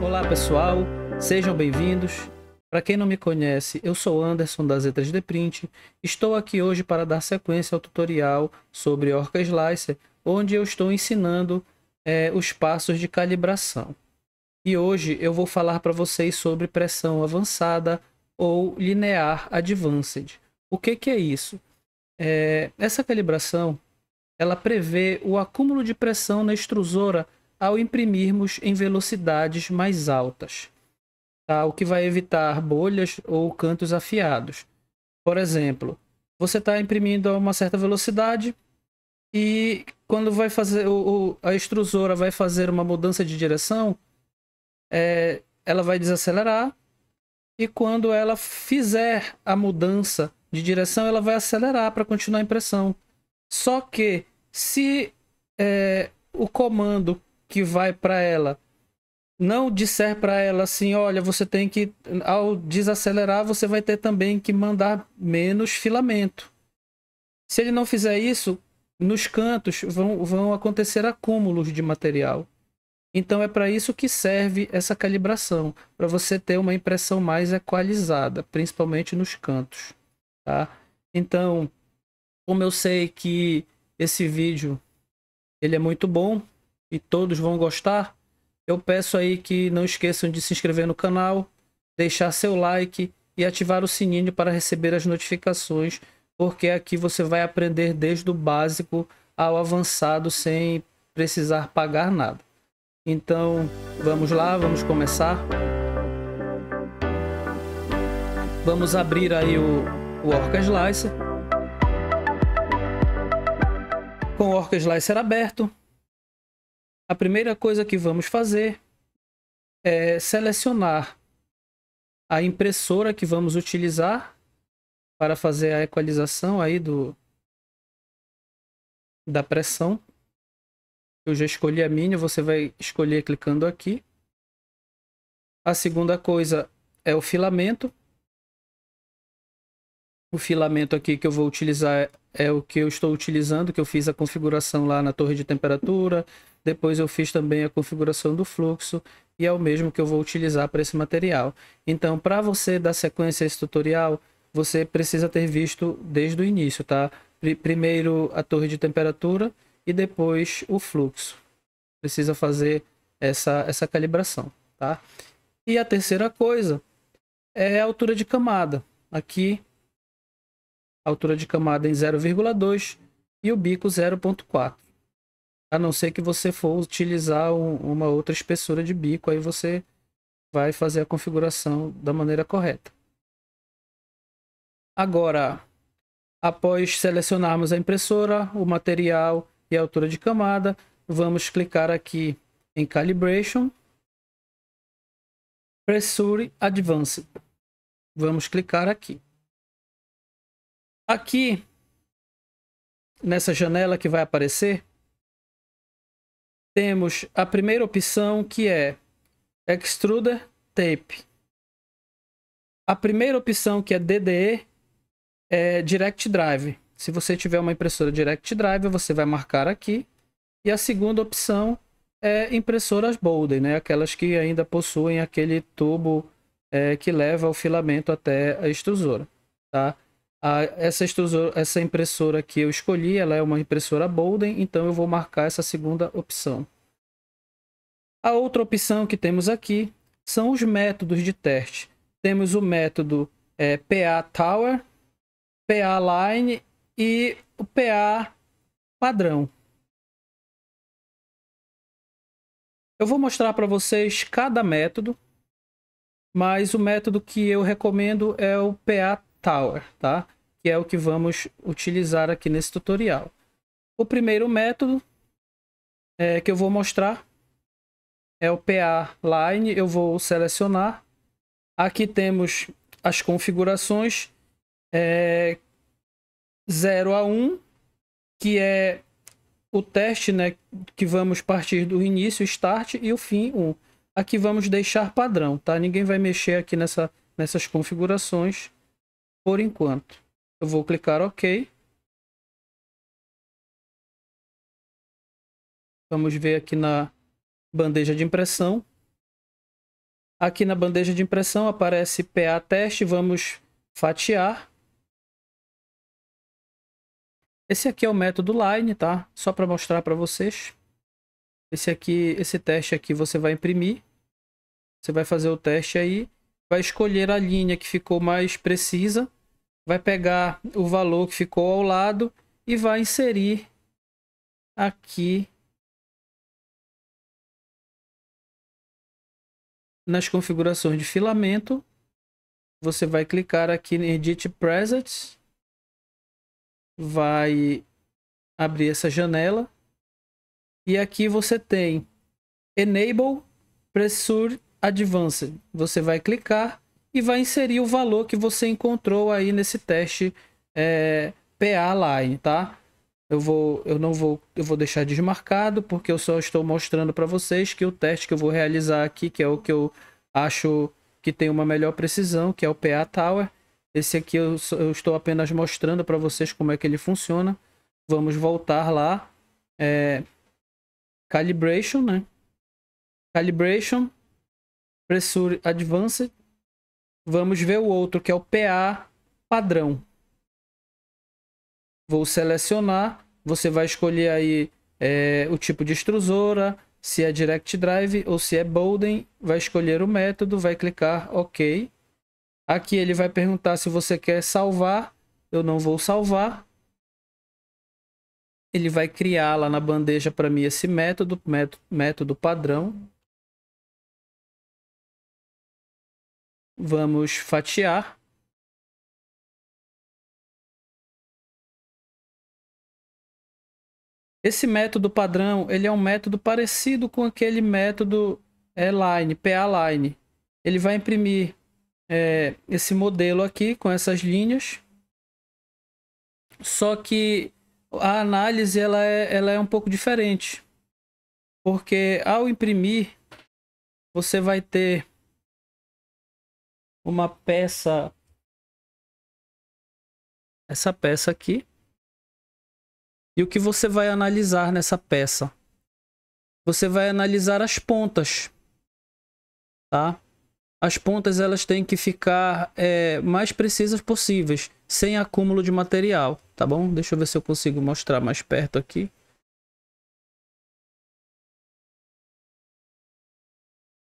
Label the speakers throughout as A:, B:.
A: Olá pessoal, sejam bem-vindos. Para quem não me conhece, eu sou Anderson da Z3D Print. Estou aqui hoje para dar sequência ao tutorial sobre Orca Slicer, onde eu estou ensinando é, os passos de calibração. E hoje eu vou falar para vocês sobre pressão avançada ou linear advanced. O que, que é isso? É, essa calibração ela prevê o acúmulo de pressão na extrusora ao imprimirmos em velocidades mais altas, tá? o que vai evitar bolhas ou cantos afiados. Por exemplo, você está imprimindo a uma certa velocidade e quando vai fazer o, a extrusora vai fazer uma mudança de direção, é, ela vai desacelerar e quando ela fizer a mudança de direção, ela vai acelerar para continuar a impressão. Só que se é, o comando que vai para ela não disser para ela assim, olha, você tem que ao desacelerar, você vai ter também que mandar menos filamento. Se ele não fizer isso, nos cantos vão, vão acontecer acúmulos de material. Então é para isso que serve essa calibração, para você ter uma impressão mais equalizada, principalmente nos cantos, tá? Então, como eu sei que esse vídeo ele é muito bom, e todos vão gostar. Eu peço aí que não esqueçam de se inscrever no canal, deixar seu like e ativar o sininho para receber as notificações, porque é aqui você vai aprender desde o básico ao avançado sem precisar pagar nada. Então, vamos lá, vamos começar. Vamos abrir aí o, o Orca Slicer. Com o Orca Slicer aberto, a primeira coisa que vamos fazer é selecionar a impressora que vamos utilizar para fazer a equalização aí
B: do da pressão. Eu já escolhi a minha, você vai escolher clicando aqui. A segunda coisa
A: é o filamento. O filamento aqui que eu vou utilizar é, é o que eu estou utilizando, que eu fiz a configuração lá na torre de temperatura, depois eu fiz também a configuração do fluxo e é o mesmo que eu vou utilizar para esse material. Então, para você dar sequência a esse tutorial, você precisa ter visto desde o início, tá? Primeiro a torre de temperatura e depois o fluxo. Precisa fazer essa, essa calibração, tá? E a terceira coisa é a altura de camada. Aqui, altura de camada em 0,2 e o bico 0,4. A não ser que você for utilizar um, uma outra espessura de bico, aí você vai fazer a configuração da maneira correta. Agora, após selecionarmos a impressora, o material e a altura de camada, vamos clicar
B: aqui em Calibration, Pressure Advanced. Vamos clicar aqui. Aqui, nessa janela que vai aparecer,
A: temos a primeira opção que é Extruder Tape. A primeira opção que é DDE é Direct Drive. Se você tiver uma impressora Direct Drive, você vai marcar aqui. E a segunda opção é impressoras Bolden, né? aquelas que ainda possuem aquele tubo é, que leva o filamento até a extrusora. Tá? essa, essa impressora que eu escolhi, ela é uma impressora Bolden, então eu vou marcar essa segunda opção. A outra opção que temos aqui são os métodos de teste. Temos o método é, PA Tower, PA Line
B: e o PA Padrão. Eu vou mostrar para vocês cada método, mas o
A: método que eu recomendo é o PA Tower, tá? Que é o que vamos utilizar aqui nesse tutorial. O primeiro método é, que eu vou mostrar é o PA Line, eu vou selecionar. Aqui temos as configurações é, 0 a 1, que é o teste né, que vamos partir do início, start, e o fim 1. Aqui vamos deixar padrão, tá? Ninguém vai mexer aqui
B: nessa, nessas configurações por enquanto. Eu vou clicar OK. Vamos ver aqui na bandeja de impressão. Aqui na bandeja de impressão
A: aparece PA teste, vamos fatiar. Esse aqui é o método line, tá? Só para mostrar para vocês. Esse aqui, esse teste aqui você vai imprimir. Você vai fazer o teste aí vai escolher a linha que ficou mais precisa, vai pegar o valor que ficou ao
B: lado e vai inserir aqui nas configurações de filamento. Você vai clicar aqui em Edit Presets,
A: vai abrir essa janela e aqui você tem Enable Pressure Advanced. Você vai clicar e vai inserir o valor que você encontrou aí nesse teste é, PA Line, tá? Eu, vou, eu não vou, eu vou deixar desmarcado porque eu só estou mostrando para vocês que o teste que eu vou realizar aqui, que é o que eu acho que tem uma melhor precisão, que é o PA Tower. Esse aqui eu, eu estou apenas mostrando para vocês como é que ele funciona. Vamos voltar lá. É, calibration,
B: né? Calibration. Pressure Advanced. Vamos ver o outro, que é o PA padrão.
A: Vou selecionar. Você vai escolher aí é, o tipo de extrusora, se é Direct Drive ou se é Bolden. Vai escolher o método, vai clicar OK. Aqui ele vai perguntar se você quer salvar. Eu não vou salvar.
B: Ele vai criar lá na bandeja para mim esse método, método, método padrão. Vamos fatiar. Esse método padrão, ele é um método parecido
A: com aquele método line, PA line. Ele vai imprimir é, esse modelo aqui com essas linhas. Só que a análise ela é, ela é um pouco diferente.
B: Porque ao imprimir, você vai ter uma peça. Essa peça aqui. E o que você vai analisar nessa peça? Você
A: vai analisar as pontas. Tá? As pontas elas têm que ficar é, mais precisas possíveis, sem acúmulo de material, tá bom?
B: Deixa eu ver se eu consigo mostrar mais perto aqui.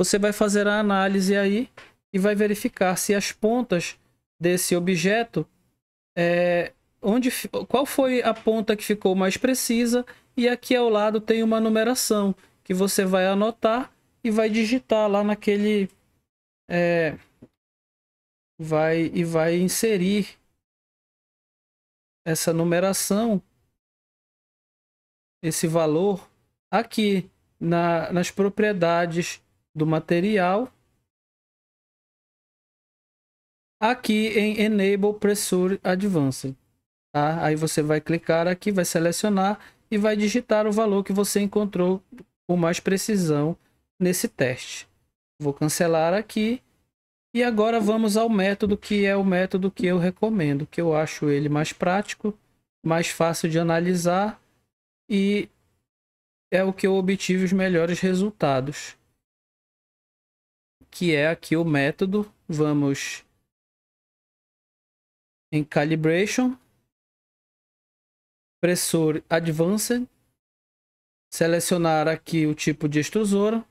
B: Você vai fazer a análise aí e vai verificar
A: se as pontas desse objeto é, onde qual foi a ponta que ficou mais precisa e aqui ao lado tem uma numeração que você vai anotar e vai digitar lá naquele é,
B: vai e vai inserir essa numeração esse valor aqui na, nas propriedades do material
A: aqui em Enable Pressure Advanced. Tá? Aí você vai clicar aqui, vai selecionar e vai digitar o valor que você encontrou com mais precisão nesse teste. Vou cancelar aqui. E agora vamos ao método que é o método que eu recomendo, que eu acho ele mais prático, mais fácil de analisar e é o que eu obtive os melhores
B: resultados. Que é aqui o método. Vamos em Calibration, Pressor Advanced, selecionar aqui o tipo
A: de extrusora,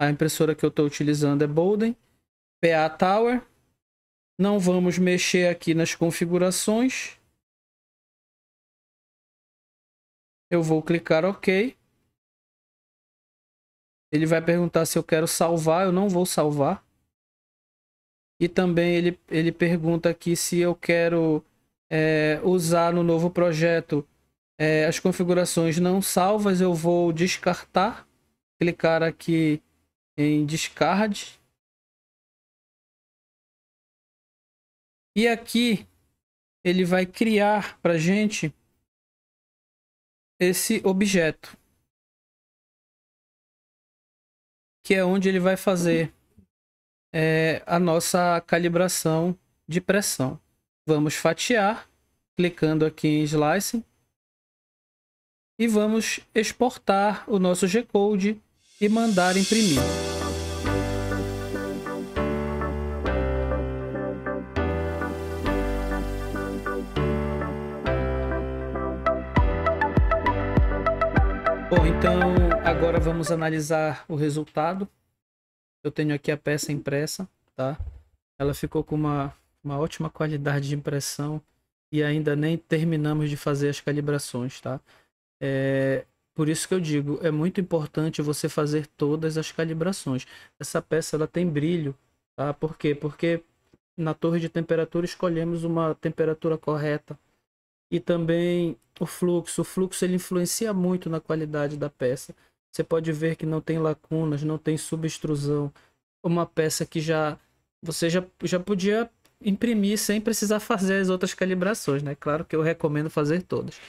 A: a impressora que eu estou utilizando é Bolden, PA Tower,
B: não vamos mexer aqui nas configurações, eu vou clicar OK, ele vai perguntar se eu quero salvar, eu não vou salvar,
A: e também ele, ele pergunta aqui se eu quero é, usar no novo projeto é, as configurações não salvas, eu vou descartar,
B: clicar aqui em discard E aqui ele vai criar para gente esse objeto, que é onde ele vai fazer é, a nossa
A: calibração de pressão. Vamos fatiar, clicando aqui em Slice. E vamos exportar o nosso G-Code e mandar imprimir.
B: Bom, então agora vamos
A: analisar o resultado. Eu tenho aqui a peça impressa, tá? Ela ficou com uma, uma ótima qualidade de impressão e ainda nem terminamos de fazer as calibrações, tá? É, por isso que eu digo, é muito importante você fazer todas as calibrações. Essa peça ela tem brilho, tá? Por quê? Porque na torre de temperatura escolhemos uma temperatura correta. E também o fluxo, o fluxo ele influencia muito na qualidade da peça. Você pode ver que não tem lacunas, não tem subextrusão. Uma peça que já você já, já podia imprimir sem precisar fazer as outras calibrações, né? Claro que eu recomendo fazer todas.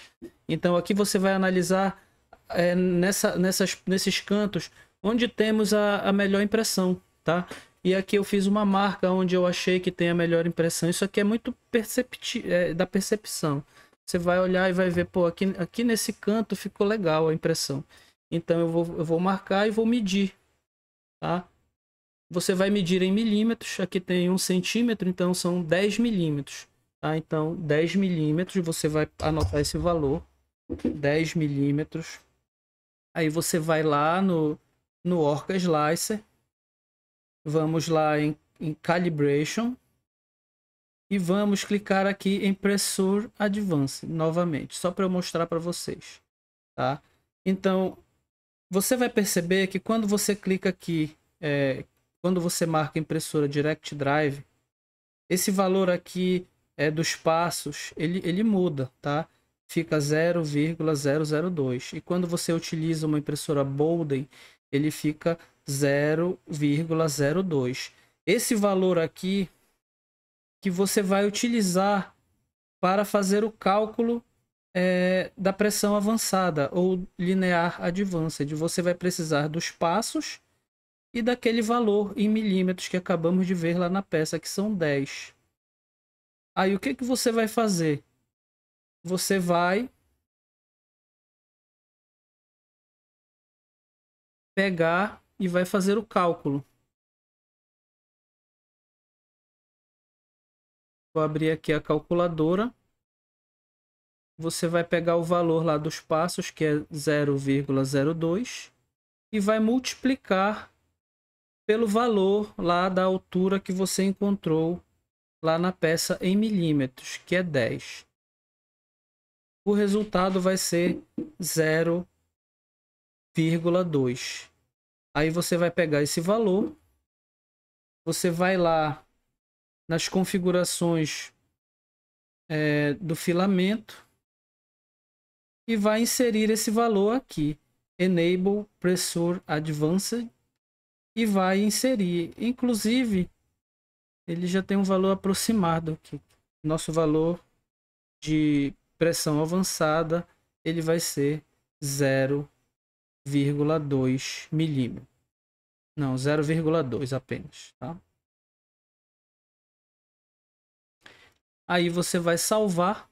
A: Então aqui você vai analisar é, nessa, nessas, nesses cantos onde temos a, a melhor impressão, tá? E aqui eu fiz uma marca onde eu achei que tem a melhor impressão. Isso aqui é muito perceptível é, da percepção. Você vai olhar e vai ver, pô, aqui, aqui nesse canto ficou legal a impressão. Então eu vou, eu vou marcar e vou medir, tá? Você vai medir em milímetros, aqui tem um centímetro, então são 10 milímetros, tá? Então 10 milímetros, você vai anotar esse valor, 10 milímetros. Aí você vai lá no, no Orca Slicer, vamos lá em, em Calibration, e vamos clicar aqui em Pressure Advance novamente, só para eu mostrar para vocês, tá? Então, você vai perceber que quando você clica aqui, é, quando você marca impressora Direct Drive, esse valor aqui é, dos passos, ele, ele muda, tá? Fica 0,002. E quando você utiliza uma impressora Bolden, ele fica 0,02. Esse valor aqui que você vai utilizar para fazer o cálculo é, da pressão avançada ou linear advanced. Você vai precisar dos passos e daquele valor em milímetros que acabamos de ver lá na peça,
B: que são 10. Aí o que, que você vai fazer? Você vai pegar e vai fazer o cálculo. Vou abrir aqui a calculadora
A: você vai pegar o valor lá dos passos, que é 0,02, e vai multiplicar pelo valor lá da altura que você encontrou lá na peça em milímetros, que é 10. O resultado vai ser 0,2. Aí você vai pegar esse valor, você vai lá nas configurações é, do filamento, e vai inserir esse valor aqui, enable pressure advanced e vai inserir. Inclusive, ele já tem um valor aproximado aqui. Nosso valor de pressão avançada, ele vai ser 0,2
B: milímetros. Não, 0,2 apenas, tá? Aí você vai salvar,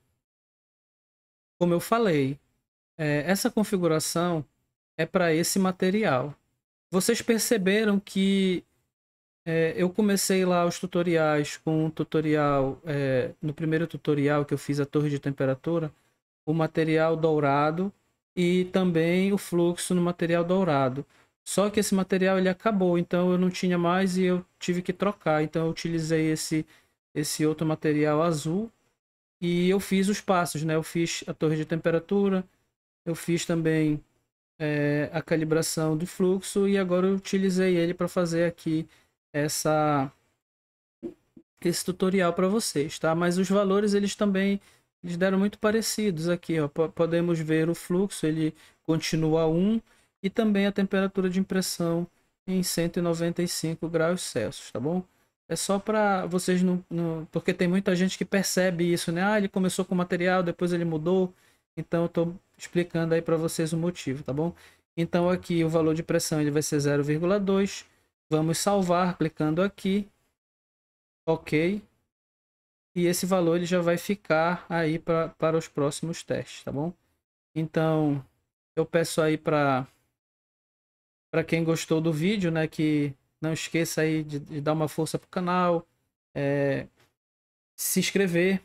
B: como eu falei, é, essa configuração é para esse material.
A: Vocês perceberam que é, eu comecei lá os tutoriais com um tutorial, é, no primeiro tutorial que eu fiz a torre de temperatura, o material dourado e também o fluxo no material dourado. Só que esse material ele acabou, então eu não tinha mais e eu tive que trocar. Então eu utilizei esse, esse outro material azul e eu fiz os passos, né? Eu fiz a torre de temperatura, eu fiz também é, a calibração do fluxo e agora eu utilizei ele para fazer aqui essa esse tutorial para vocês, tá? Mas os valores eles também eles deram muito parecidos aqui, ó. P podemos ver o fluxo, ele continua 1 e também a temperatura de impressão em 195 graus Celsius, tá bom? É só para vocês não, não, porque tem muita gente que percebe isso, né? Ah, ele começou com material, depois ele mudou. Então eu estou explicando aí para vocês o motivo, tá bom? Então aqui o valor de pressão ele vai ser 0,2. Vamos salvar clicando aqui. OK. E esse valor ele já vai ficar aí pra, para os próximos testes, tá bom? Então eu peço aí para para quem gostou do vídeo, né, que não esqueça aí de, de dar uma força pro canal, é, se inscrever,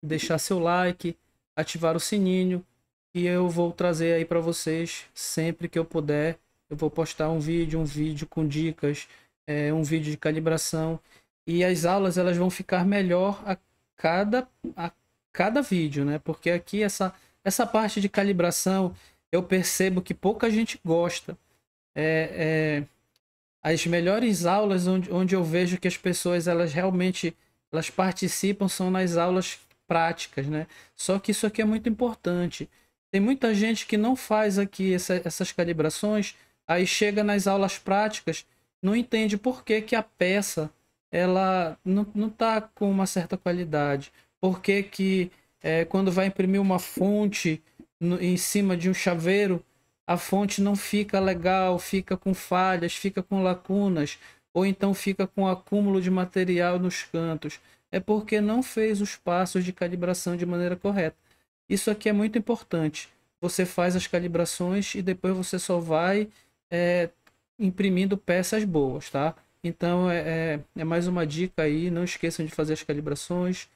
A: deixar seu like, ativar o sininho e eu vou trazer aí para vocês sempre que eu puder. Eu vou postar um vídeo, um vídeo com dicas, é, um vídeo de calibração e as aulas elas vão ficar melhor a cada a cada vídeo, né? Porque aqui essa essa parte de calibração eu percebo que pouca gente gosta. É, é, as melhores aulas onde, onde eu vejo que as pessoas elas realmente elas participam são nas aulas práticas, né? Só que isso aqui é muito importante. Tem muita gente que não faz aqui essa, essas calibrações, aí chega nas aulas práticas, não entende por que, que a peça ela não, está tá com uma certa qualidade. Por que, que é, quando vai imprimir uma fonte no, em cima de um chaveiro, a fonte não fica legal, fica com falhas, fica com lacunas, ou então fica com acúmulo de material nos cantos é porque não fez os passos de calibração de maneira correta. Isso aqui é muito importante. Você faz as calibrações e depois você só vai é, imprimindo peças boas, tá? Então é, é, é mais uma dica aí. Não esqueçam de fazer as calibrações.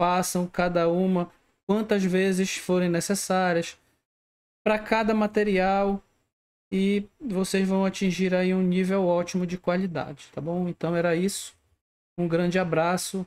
A: Façam cada uma quantas vezes forem necessárias para cada material e vocês vão atingir aí um nível ótimo de qualidade, tá bom? Então era isso. Um grande abraço